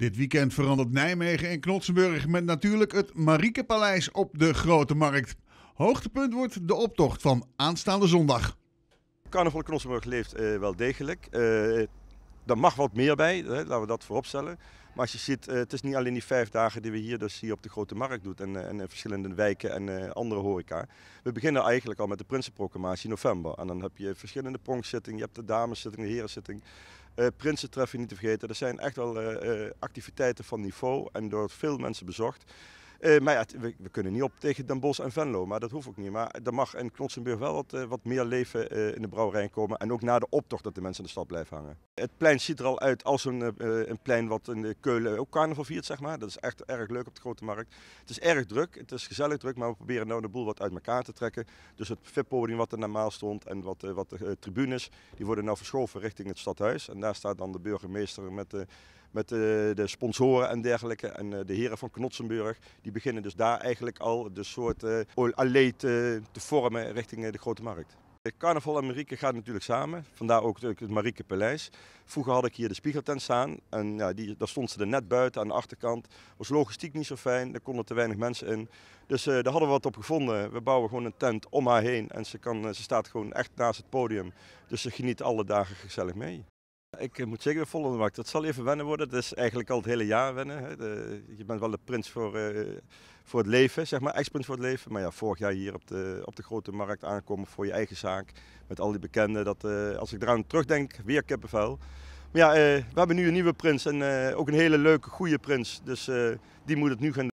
Dit weekend verandert Nijmegen en Knotsenburg met natuurlijk het Mariekepaleis op de Grote Markt. Hoogtepunt wordt de optocht van aanstaande zondag. Carnaval Knotsenburg leeft eh, wel degelijk. Uh, er mag wat meer bij, hè, laten we dat vooropstellen. Maar als je ziet, eh, het is niet alleen die vijf dagen die we hier, dus hier op de Grote Markt doen en, eh, en verschillende wijken en eh, andere horeca. We beginnen eigenlijk al met de Prinsenproclamatie in november. En dan heb je verschillende pronkzittingen, je hebt de dameszitting, de herenzitting. Uh, Prinsen treffen niet te vergeten. Er zijn echt wel activiteiten van niveau en door veel mensen bezocht. Eh, maar ja, we, kunnen niet op tegen Den Bosch en Venlo, maar dat hoeft ook niet. Maar er mag in Klotsenburg wel wat, eh, wat meer leven eh, in de brouwerij komen. En ook na de optocht dat de mensen in de stad blijven hangen. Het plein ziet er al uit als een, een plein wat in Keulen ook carnaval viert, zeg maar. Dat is echt erg leuk op de Grote Markt. Het is erg druk, het is gezellig druk, maar we proberen nou de boel wat uit elkaar te trekken. Dus het VIP-podium wat er normaal stond en wat, wat de tribunes, die worden nou verschoven richting het stadhuis. En daar staat dan de burgemeester met... de met eh, de sponsoren en dergelijke. En eh, de heren van Knotsenburg, die beginnen dus daar eigenlijk al de soort eh, allee te, vormen richting de grote markt. Carnaval en Marieke gaat natuurlijk samen, vandaar ook het Marieke Paleis. Vroeger had ik hier de spiegeltent staan en ja, die, daar stond ze er net buiten aan de achterkant. Was logistiek niet zo fijn, daar konden te weinig mensen in. Dus daar hadden we wat op gevonden. We bouwen gewoon een tent om haar heen en ze, kan, ze staat gewoon echt naast het podium. Dus ze geniet alle dagen gezellig mee. Ik eh, moet zeker volgende markt. Dat zal even wennen worden. Dat is eigenlijk al het hele jaar wennen. Hè. je bent wel de prins voor, eh, voor het leven, zeg maar. Ex-prins voor het leven. Maar ja, vorig jaar hier op de, op de grote markt aankomen voor je eigen zaak. Met al die bekenden. Dat, eh, als ik eraan terugdenk, weer kippenvel. Maar ja, we hebben nu een nieuwe prins. En ook een hele leuke, goede prins. Dus die moet het nu gaan doen.